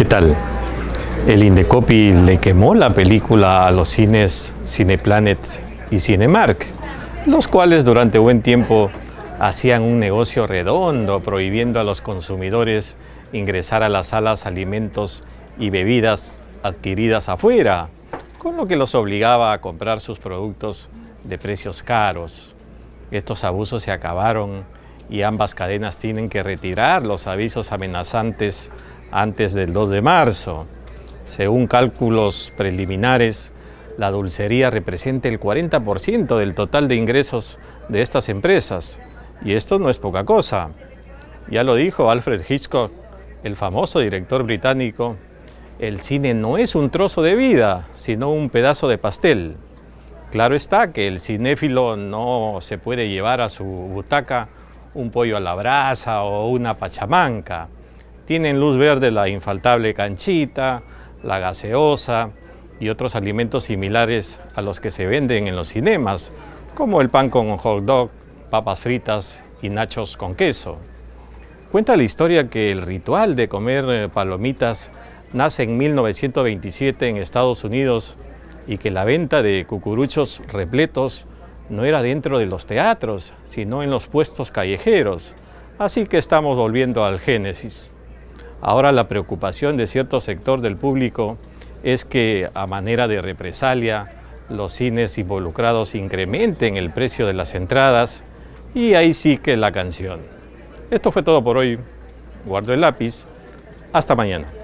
¿Qué tal? El Indecopi le quemó la película a los cines Cineplanet y Cinemark, los cuales durante buen tiempo hacían un negocio redondo prohibiendo a los consumidores ingresar a las salas alimentos y bebidas adquiridas afuera, con lo que los obligaba a comprar sus productos de precios caros. Estos abusos se acabaron y ambas cadenas tienen que retirar los avisos amenazantes antes del 2 de marzo. Según cálculos preliminares, la dulcería representa el 40% del total de ingresos de estas empresas. Y esto no es poca cosa. Ya lo dijo Alfred Hitchcock, el famoso director británico, el cine no es un trozo de vida, sino un pedazo de pastel. Claro está que el cinéfilo no se puede llevar a su butaca un pollo a la brasa o una pachamanca. Tienen luz verde la infaltable canchita, la gaseosa y otros alimentos similares a los que se venden en los cinemas, como el pan con hot dog, papas fritas y nachos con queso. Cuenta la historia que el ritual de comer eh, palomitas nace en 1927 en Estados Unidos y que la venta de cucuruchos repletos no era dentro de los teatros, sino en los puestos callejeros. Así que estamos volviendo al Génesis. Ahora la preocupación de cierto sector del público es que a manera de represalia los cines involucrados incrementen el precio de las entradas y ahí sí que la canción. Esto fue todo por hoy. Guardo el lápiz. Hasta mañana.